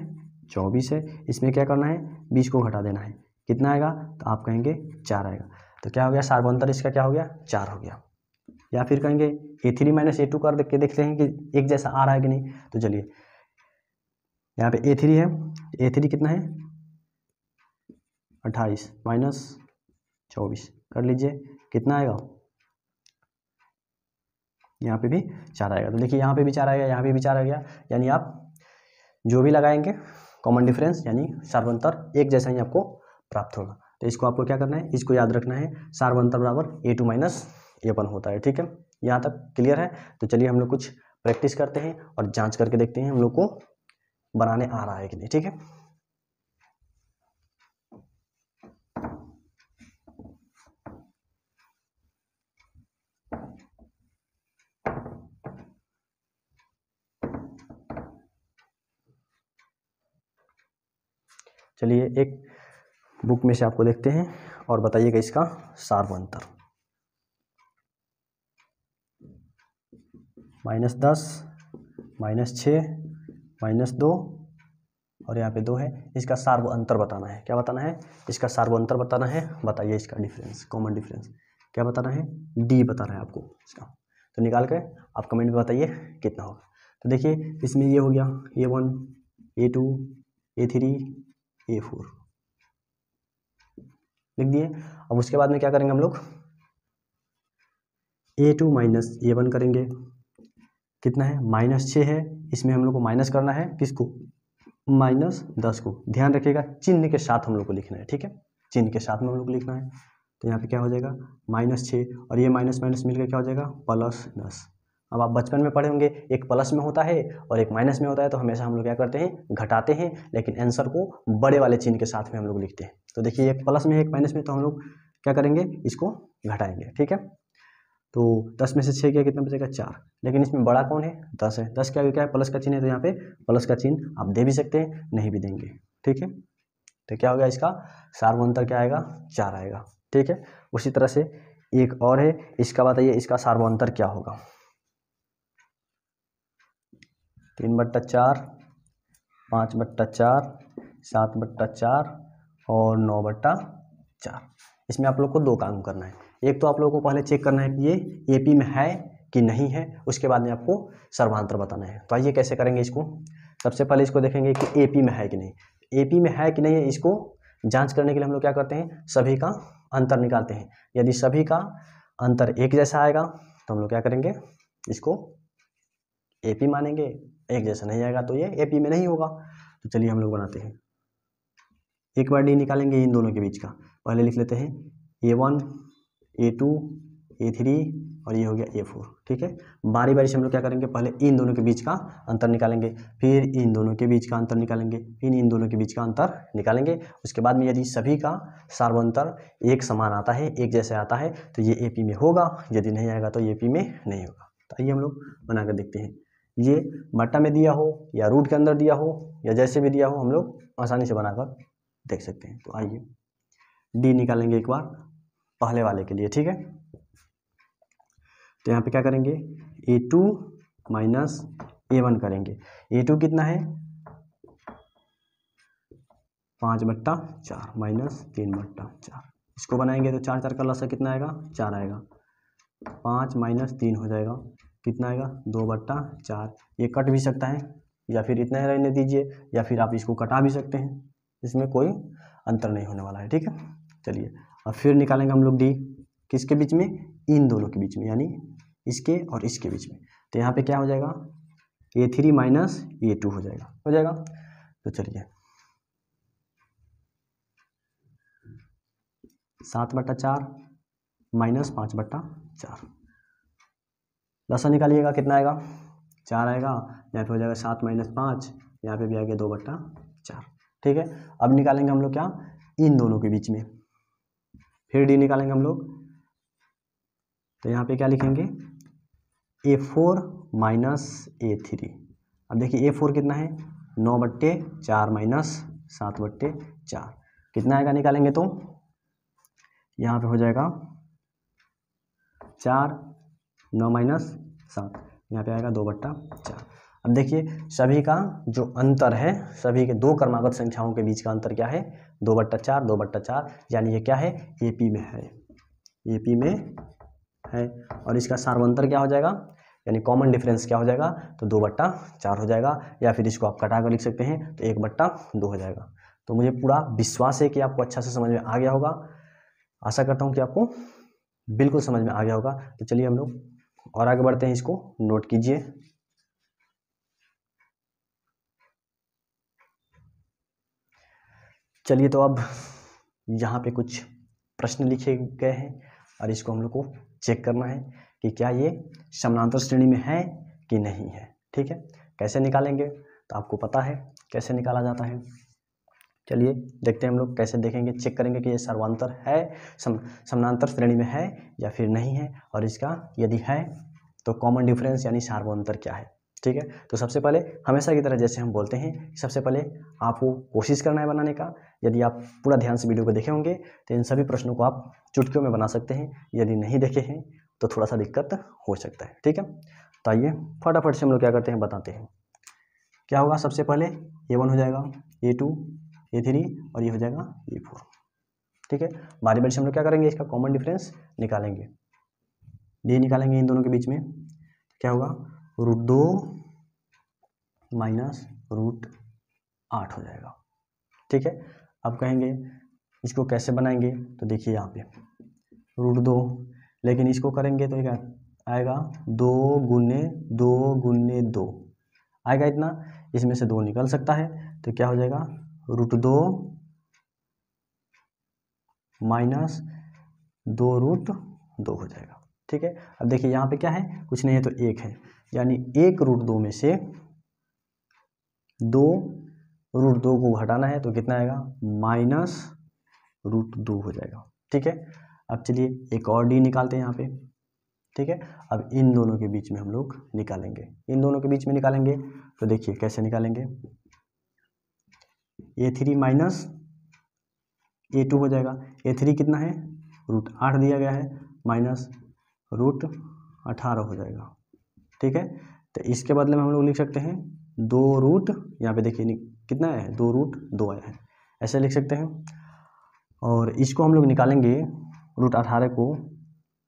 S1: चौबीस है इसमें क्या करना है बीस को घटा देना है कितना आएगा तो आप कहेंगे चार आएगा तो क्या हो गया सार्वंतर इसका क्या हो गया चार हो गया या फिर कहेंगे A three minus A two कर देख के देखते हैं कि एक जैसा आ रहा है कि नहीं तो चलिए यहाँ पे ए थ्री है ए थ्री कितना है अट्ठाईस माइनस चौबीस कर लीजिए कितना आएगा यहाँ पे भी चार आएगा तो देखिए यहाँ पे भी चार आएगा यहाँ पे भी चार आ गया यानी आप जो भी लगाएंगे कॉमन डिफरेंस यानी सर्वंतर एक जैसा ही आपको प्राप्त होगा तो इसको आपको क्या करना है इसको याद रखना है सार्वंतर बराबर A two minus A one होता है ठीक है यहाँ तक क्लियर है तो चलिए हम लोग कुछ प्रैक्टिस करते हैं और जांच करके देखते हैं हम लोग को बनाने आ रहा है कि नहीं ठीक है चलिए एक बुक में से आपको देखते हैं और बताइएगा इसका सार्व अंतर माइनस दस माइनस छ माइनस दो और यहाँ पे दो है इसका सार्व अंतर बताना है क्या बताना है इसका सार्व अंतर बताना है बताइए इसका डिफरेंस कॉमन डिफरेंस क्या बताना है डी बताना है आपको इसका तो निकाल कर आप कमेंट में बताइए कितना होगा तो देखिए इसमें ये हो गया A one A two A three A four लिख दिए अब उसके बाद में क्या करेंगे हम लोग A two minus A one करेंगे कितना है माइनस छः है इसमें हम लोग को माइनस करना है किसको माइनस दस को ध्यान रखिएगा चिन्ह के साथ हम लोग को लिखना है ठीक है चिन्ह के साथ में हम लोग को लिखना है तो यहाँ पे क्या हो जाएगा माइनस छः और ये माइनस माइनस मिलकर क्या हो जाएगा प्लस दस अब आप बचपन में पढ़े होंगे एक प्लस में होता है और एक माइनस में होता है तो हमेशा हम लोग क्या करते हैं घटाते हैं लेकिन आंसर को बड़े वाले चिन्ह के साथ में हम लोग लिखते हैं तो देखिए एक प्लस में है एक माइनस में तो हम लोग क्या करेंगे इसको घटाएंगे ठीक है तो दस में से छः क्या कितना बचेगा चार लेकिन इसमें बड़ा कौन है दस है दस क्या क्या है प्लस का चिन्ह है तो यहाँ पे प्लस का चिन्ह आप दे भी सकते हैं नहीं भी देंगे ठीक है तो क्या हो गया इसका सार्वंतर क्या आएगा चार आएगा ठीक है उसी तरह से एक और है इसका बताइए इसका सार्वंतर क्या होगा तीन बट्टा चार पाँच बट्टा चार सात बट्टा चार और नौ बट्टा चार इसमें आप लोग को दो काम करना है एक तो आप लोगों को पहले चेक करना है कि ये एपी में है कि नहीं है उसके बाद में आपको सर्वांतर बताना है तो आइए कैसे करेंगे इसको सबसे पहले इसको देखेंगे कि एपी में है कि नहीं एपी में है कि नहीं है इसको जांच करने के लिए हम लोग क्या करते हैं सभी का अंतर निकालते हैं यदि सभी का अंतर एक जैसा आएगा तो हम लोग क्या करेंगे इसको पी मानेंगे एक जैसा नहीं आएगा तो ये ए पी में नहीं होगा तो चलिए हम लोग बनाते हैं एक बार डी निकालेंगे इन दोनों के बीच का पहले लिख लेते हैं A one A two A three और ये हो गया ए फोर ठीक है बारी बारी से हम लोग क्या करेंगे पहले इन दोनों के बीच का अंतर निकालेंगे फिर इन दोनों के बीच का अंतर निकालेंगे फिर इन दोनों के बीच का अंतर निकालेंगे उसके बाद में यदि सभी का सार्वंतर एक समान आता है एक जैसे आता है तो ये ए पी में होगा यदि नहीं आएगा तो ए पी में नहीं होगा तो आइए हम लोग बनाकर देखते हैं ये मट्टा में दिया हो या रूट के अंदर दिया हो या जैसे भी दिया हो हम लोग आसानी से बनाकर देख सकते हैं तो आइए डी निकालेंगे एक बार पहले वाले के लिए ठीक है तो यहाँ पे क्या करेंगे A two minus A one करेंगे ए टू कितना है पाँच बट्टा चार माइनस तीन बट्टा चार इसको बनाएंगे तो चार चार का लसा कितना आएगा चार आएगा पाँच माइनस तीन हो जाएगा कितना आएगा दो बट्टा चार ये कट भी सकता है या फिर इतना ही रहने दीजिए या फिर आप इसको कटा भी सकते हैं इसमें कोई अंतर नहीं होने वाला है ठीक है चलिए और फिर निकालेंगे हम लोग डी किसके बीच में इन दोनों के बीच में यानी इसके और इसके बीच में तो यहाँ पे क्या हो जाएगा A three minus A two हो जाएगा हो जाएगा तो चलिए सात बट्टा चार माइनस पाँच बट्टा चार लसा निकालिएगा कितना आएगा चार आएगा यहाँ पे हो जाएगा सात माइनस पाँच यहाँ पे भी आ गया दो बट्टा चार ठीक है अब निकालेंगे हम लोग क्या इन दोनों के बीच में फिर डी निकालेंगे हम लोग तो यहाँ पे क्या लिखेंगे A four minus A three अब देखिए ए फोर कितना है नौ बट्टे चार माइनस सात बट्टे चार कितना आएगा निकालेंगे तो यहाँ पे हो जाएगा चार नौ माइनस सात यहाँ पे आएगा दो बट्टा चार अब देखिए सभी का जो अंतर है सभी के दो क्रमागत संख्याओं के बीच का अंतर क्या है दो बट्टा चार दो बट्टा चार यानी ये क्या है ए पी में है ए पी में है और इसका सार्वंतर क्या हो जाएगा यानी कॉमन डिफरेंस क्या हो जाएगा तो दो बट्टा चार हो जाएगा या फिर इसको आप कटा कर लिख सकते हैं तो एक बट्टा दो हो जाएगा तो मुझे पूरा विश्वास है कि आपको अच्छा से समझ में आ गया होगा आशा करता हूँ कि आपको बिल्कुल समझ में आ गया होगा तो चलिए हम लोग और आगे बढ़ते हैं इसको नोट कीजिए चलिए तो अब यहाँ पे कुछ प्रश्न लिखे गए हैं और इसको हम लोग को चेक करना है कि क्या ये समानांतर श्रेणी में है कि नहीं है ठीक है कैसे निकालेंगे तो आपको पता है कैसे निकाला जाता है चलिए देखते हैं हम लोग कैसे देखेंगे चेक करेंगे कि ये सर्वांतर है सम समानांतर श्रेणी में है या फिर नहीं है और इसका यदि है तो कॉमन डिफरेंस यानी सर्वांतर क्या है ठीक है तो सबसे पहले हमेशा की तरह जैसे हम बोलते हैं सबसे पहले आपको कोशिश करना है बनाने का यदि आप पूरा ध्यान से वीडियो को देखे होंगे तो इन सभी प्रश्नों को आप चुटकियों में बना सकते हैं यदि नहीं देखे हैं तो थोड़ा सा दिक्कत हो सकता है ठीक है तो आइए फटाफट से हम लोग क्या करते हैं बताते हैं क्या होगा सबसे पहले ए वन हो जाएगा ए टू ये थ्री और ये हो जाएगा ये फोर ठीक है बारी बारी से हम लोग क्या करेंगे इसका कॉमन डिफरेंस निकालेंगे डी निकालेंगे इन दोनों के बीच में क्या होगा रूट दो माइनस रूट आठ हो जाएगा ठीक है अब कहेंगे इसको कैसे बनाएंगे तो देखिए यहाँ पे रूट दो लेकिन इसको करेंगे तो क्या आएगा दो गुने दो गुने दो आएगा इतना इसमें से दो निकल सकता है तो क्या हो जाएगा रूट दो माइनस दो रूट दो हो जाएगा ठीक है अब देखिए यहाँ पे क्या है कुछ नहीं है तो एक है यानी एक रूट दो में से दो रूट दो को घटाना है तो कितना आएगा माइनस रूट दो हो जाएगा ठीक है अब चलिए एक और डी निकालते हैं यहाँ पे ठीक है अब इन दोनों के बीच में हम लोग निकालेंगे इन दोनों के बीच में निकालेंगे तो देखिए कैसे निकालेंगे A three minus A two हो जाएगा ए थ्री कितना है रूट आठ दिया गया है माइनस रूट अठारह हो जाएगा ठीक है तो इसके बदले में हम लोग लिख सकते हैं दो रूट यहाँ पे देखिए कितना है दो रूट दो आया है ऐसे लिख सकते हैं और इसको हम लोग निकालेंगे रूट अठारह को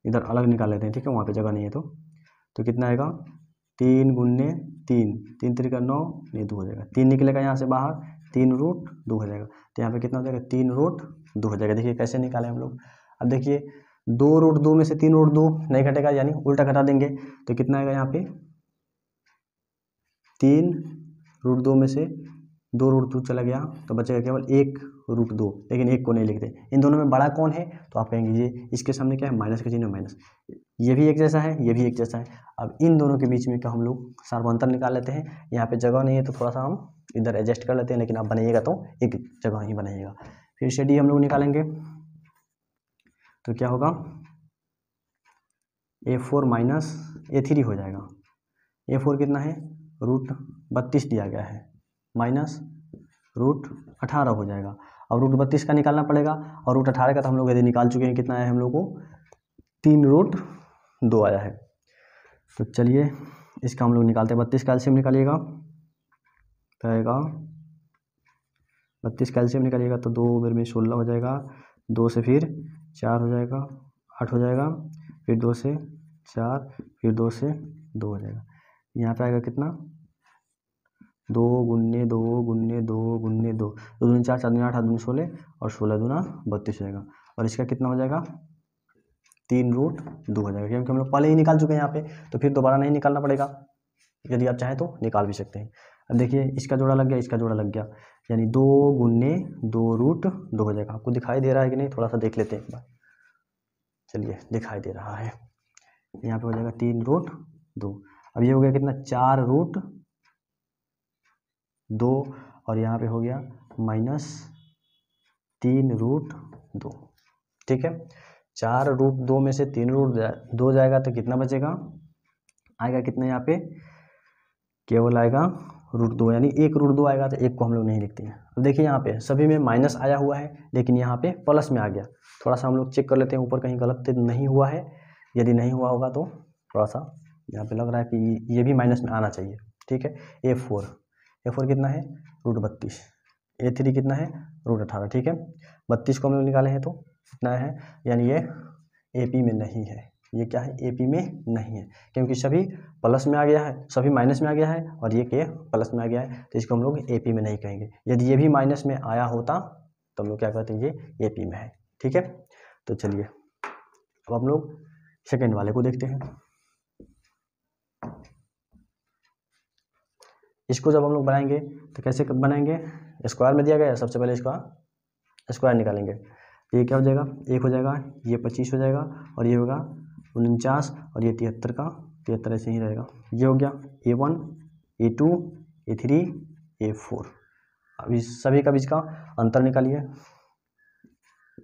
S1: इधर अलग निकाल लेते हैं ठीक है वहाँ पे जगह नहीं है तो तो कितना आएगा तीन गुन्ने तीन तीन तरीका नौ ये दो हो जाएगा तीन निकलेगा यहाँ से बाहर तीन रूट दो हो जाएगा तो यहाँ पे कितना हो जाएगा तीन रूट दो हो जाएगा देखिए कैसे निकालें हम लोग अब देखिए दो रूट दो में से तीन रूट दो नहीं घटेगा यानी उल्टा घटा देंगे तो कितना आएगा यहाँ पे तीन रूट दो में से दो रूट टू चला गया तो बचेगा केवल एक रूट दो लेकिन एक को नहीं लिखते इन दोनों में बड़ा कौन है तो आप कहेंगे ये इसके सामने क्या है माइनस का चिन्ह माइनस ये भी एक जैसा है ये भी एक जैसा है अब इन दोनों के बीच में क्या हम लोग सर्वांतर निकाल लेते हैं यहाँ पे जगह नहीं है तो थोड़ा सा हम इधर एडजस्ट कर लेते हैं लेकिन आप बनाइएगा तो एक जगह ही बनाइएगा फिर से डी हम लोग निकालेंगे तो क्या होगा A four minus A three हो जाएगा ए फोर कितना है रूट बत्तीस दिया गया है माइनस रूट अठारह हो जाएगा अब रूट बत्तीस का निकालना पड़ेगा और रूट अठारह का तो हम लोग यदि निकाल चुके हैं कितना आया है हम लोग को तीन रूट दो आया है तो चलिए इसका हम लोग निकालते हैं बत्तीस कैल्शियम निकालिएगा आएगा बत्तीस कैल्शियम निकालिएगा तो दो मेरे में सोलह हो जाएगा दो से फिर चार हो जाएगा आठ हो जाएगा फिर दो से चार फिर दो से दो हो जाएगा यहाँ पे आएगा कितना दो गुन्ने दो गुन्ने दो गुन्ने दो तो दो दून चार चार दून आठ आठ दून सोलह और सोलह दूना बत्तीस हो जाएगा और इसका कितना हो जाएगा तीन रूट दो हो जाएगा क्योंकि हम लोग पहले ही निकाल चुके हैं यहाँ पे तो फिर दोबारा नहीं निकालना पड़ेगा यदि आप चाहें तो निकाल भी सकते हैं अब देखिए इसका जोड़ा लग गया इसका जोड़ा लग गया यानी दो गुन्ने दो रूट दो हो जाएगा आपको दिखाई दे रहा है कि नहीं थोड़ा सा देख लेते हैं चलिए दिखाई दे रहा है यहाँ पे हो जाएगा तीन रूट दो अब ये हो गया कितना चार रूट दो और यहाँ पे हो गया माइनस तीन रूट दो ठीक है चार रूट दो में से तीन रूट दो जाएगा तो कितना बचेगा आएगा कितना यहाँ पे केवल आएगा रूट दो यानी एक रूट दो आएगा तो एक को हम लोग नहीं लिखते हैं अब तो देखिए यहाँ पे सभी में माइनस आया हुआ है लेकिन यहाँ पे प्लस में आ गया थोड़ा सा हम लोग चेक कर लेते हैं ऊपर कहीं गलत तो नहीं हुआ है यदि नहीं हुआ होगा तो थोड़ा सा यहाँ पे लग रहा है कि ये भी माइनस में आना चाहिए ठीक है ए फोर ए फोर कितना है रूट बत्तीस ए थ्री कितना है रूट अठारह ठीक है बत्तीस को हम लोग निकाले हैं तो कितना है यानी ये ए पी में नहीं है ये क्या है ए पी में नहीं है क्योंकि सभी प्लस में आ गया है सभी माइनस में आ गया है और ये के प्लस में आ गया है तो इसको हम लोग ए पी में नहीं कहेंगे यदि ये भी माइनस में आया होता तो हम लोग क्या कहते हैं ये ए पी में है ठीक है तो चलिए अब हम लोग सेकेंड वाले को देखते हैं इसको जब हम लोग बनाएंगे तो कैसे बनाएंगे स्क्वायर में दिया गया सबसे पहले इसका स्क्वायर निकालेंगे ये क्या हो जाएगा एक हो जाएगा ये पच्चीस हो जाएगा और ये होगा उनचास और ये तिहत्तर का तिहत्तर ऐसे ही रहेगा ये हो गया A one A two A three A four अभी सभी का बीच का अंतर निकालिए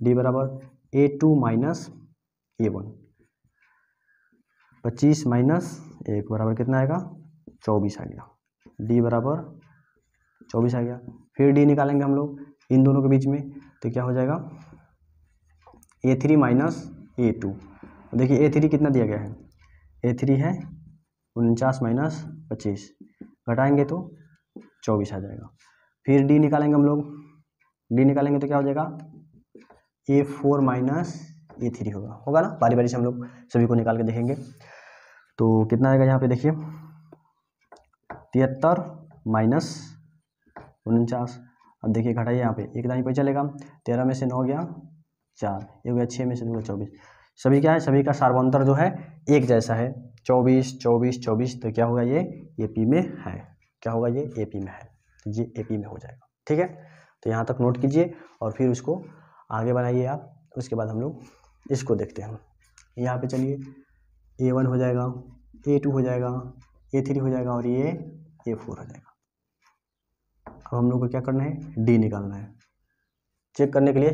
S1: डी बराबर A two minus A one पच्चीस माइनस एक बराबर कितना आएगा चौबीस आ गया डी बराबर चौबीस आ गया फिर डी निकालेंगे हम लोग इन दोनों के बीच में तो क्या हो जाएगा A three minus A two देखिए ए थ्री कितना दिया गया है ए थ्री है उनचास माइनस पच्चीस घटाएंगे तो चौबीस आ जाएगा फिर डी निकालेंगे हम लोग डी निकालेंगे तो क्या हो जाएगा A four minus A three होगा होगा ना बारी बारी से हम लोग सभी को निकाल के देखेंगे तो कितना आएगा यहाँ पे देखिए तिहत्तर माइनस उनचास अब देखिए घटाइए यहाँ पे एक दाई पे चलेगा तेरह में से नौ गया चार एक गया छः में से दो गया चौबीस सभी क्या है सभी का सार्वंतर जो है एक जैसा है चौबीस चौबीस चौबीस तो क्या होगा ये ए पी में है क्या होगा ये ए पी में है ये ए पी में हो जाएगा ठीक है तो यहाँ तक नोट कीजिए और फिर उसको आगे बढ़ाइए आप उसके बाद हम लोग इसको देखते हैं यहाँ पे चलिए ए वन हो जाएगा ए टू हो जाएगा ए थ्री हो जाएगा और ये ए फोर आ जाएगा अब हम लोग को क्या करना है डी निकालना है चेक करने के लिए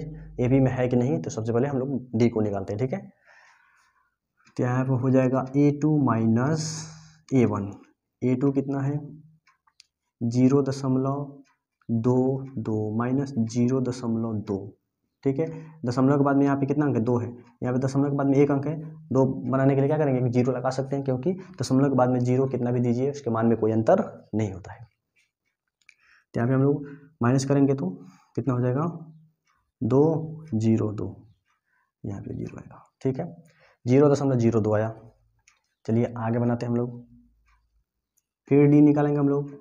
S1: ए बी में है कि नहीं तो सबसे पहले हम लोग डी को निकालते हैं ठीक है तो यहाँ पर हो जाएगा A two minus A one A two कितना है जीरो दशमलव दो दो माइनस जीरो दशमलव दो ठीक है दशमलव के बाद में यहाँ पे कितना अंक है दो है यहाँ पे दशमलव के बाद में एक अंक है दो बनाने के लिए क्या करेंगे जीरो लगा सकते हैं क्योंकि दशमलव के बाद में जीरो कितना भी दीजिए उसके मान में कोई अंतर नहीं होता है तो यहाँ पे हम लोग माइनस करेंगे तो कितना हो जाएगा दो जीरो दो यहाँ पे जीरो आएगा ठीक है जीरो दशमलव जीरो दो आया चलिए आगे बनाते हैं हम लोग फिर डी निकालेंगे हम लोग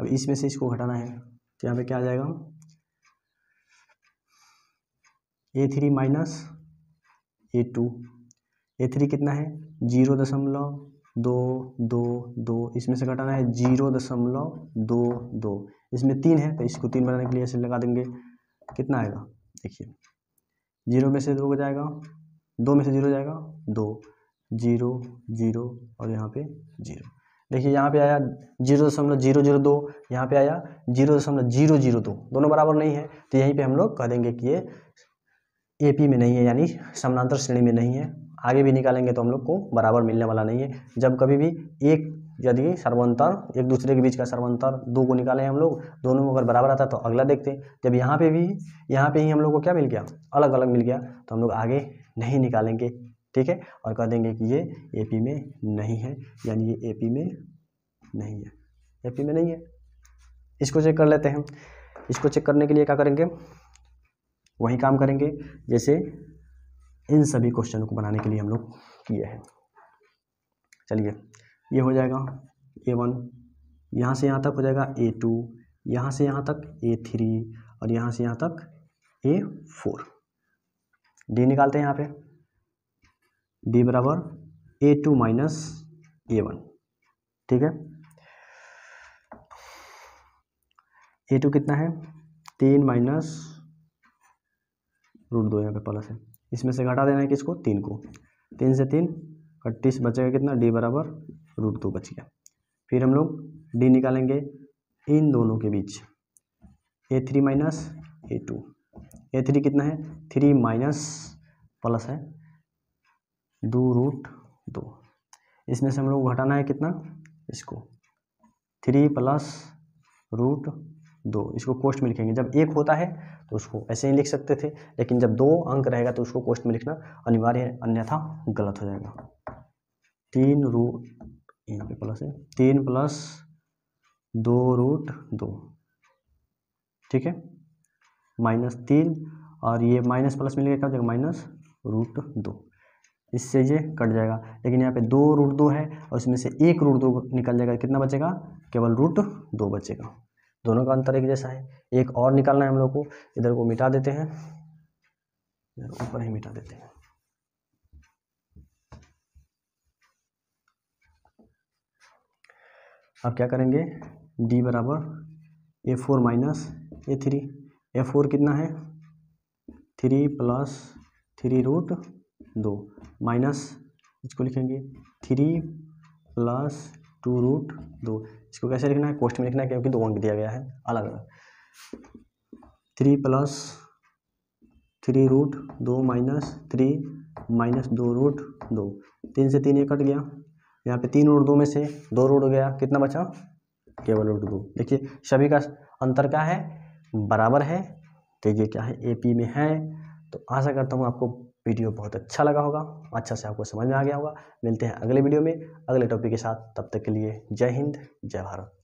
S1: अब इसमें से इसको घटाना है तो यहाँ पे क्या आ जाएगा A three minus A two A three कितना है जीरो दशमलव दो दो दो इसमें से घटाना है जीरो दशमलव दो दो इसमें तीन है तो इसको तीन बनाने के लिए ऐसे लगा देंगे कितना आएगा देखिए जीरो में से दो हो जाएगा दो में से जीरो जाएगा दो जीरो जीरो और यहाँ पे जीरो देखिए यहाँ पे आया जीरो दशमलव जीरो जीरो दो यहाँ पे आया जीरो दशमलव जीरो जीरो दो दोनों बराबर नहीं है तो यहीं पे हम लोग कह देंगे कि ये ए पी में नहीं है यानी समानांतर श्रेणी में नहीं है आगे भी निकालेंगे तो हम लोग को बराबर मिलने वाला नहीं है जब कभी भी एक यदि सर्वंतर एक दूसरे के बीच का सर्वंतर दो को निकाले हम लोग दोनों में अगर बराबर आता तो अगला देखते जब यहाँ पे भी यहाँ पे ही हम लोग को क्या मिल गया अलग अलग मिल गया तो हम लोग आगे नहीं निकालेंगे ठीक है और कह देंगे कि ये पी में नहीं है यानी ये पी में नहीं है पी में नहीं है इसको चेक कर लेते हैं इसको चेक करने के लिए क्या करेंगे वही काम करेंगे जैसे इन सभी क्वेश्चनों को बनाने के लिए हम लोग किए हैं चलिए ये हो जाएगा ए वन यहाँ से यहाँ तक हो जाएगा ए टू यहाँ से यहाँ तक ए थ्री और यहाँ से यहाँ तक ए फोर डी निकालते हैं यहाँ पे डी बराबर A two minus A one ठीक है ए टू कितना है तीन माइनस रूट दो यहाँ पे प्लस है इसमें से घटा देना है किसको तीन को तीन से तीन अट्ठीस बचेगा कितना डी बराबर रूट दो बच गया फिर हम लोग डी निकालेंगे इन दोनों के बीच a three minus A two A three कितना है थ्री माइनस प्लस है दो रूट दो इसमें से हम लोग घटाना है कितना इसको थ्री प्लस रूट दो इसको कोष्ट में लिखेंगे जब एक होता है तो उसको ऐसे ही लिख सकते थे लेकिन जब दो अंक रहेगा तो उसको कोष्ट में लिखना अनिवार्य है अन्यथा गलत हो जाएगा तीन रूट यहाँ पे प्लस है तीन प्लस दो रूट दो ठीक है माइनस तीन और ये माइनस प्लस मिलेगा क्या हो जाएगा माइनस रूट दो इससे ये कट जाएगा लेकिन यहाँ पे दो रूट दो है और इसमें से एक रूट दो निकल जाएगा कितना बचेगा केवल रूट दो बचेगा दोनों का अंतर एक जैसा है एक और निकालना है हम लोग को इधर को मिटा देते हैं इधर ऊपर ही मिटा देते हैं अब क्या करेंगे डी बराबर a four minus A three A four कितना है थ्री प्लस थ्री रूट दो माइनस इसको लिखेंगे थ्री प्लस टू रूट दो इसको कैसे लिखना है कोष्ट में लिखना है क्योंकि दो अंक दिया गया है अलग अलग थ्री प्लस थ्री रूट दो माइनस थ्री माइनस दो रूट दो तीन से तीन ये कट गया यहाँ पे तीन रूट दो में से दो रूट हो गया कितना बचा केवल रूट दो देखिए सभी का अंतर क्या है बराबर है तो ये क्या है ए पी में है तो आशा करता हूँ आपको वीडियो बहुत अच्छा लगा होगा अच्छा से आपको समझ में आ गया होगा मिलते हैं अगले वीडियो में अगले टॉपिक के साथ तब तक के लिए जय हिंद जय भारत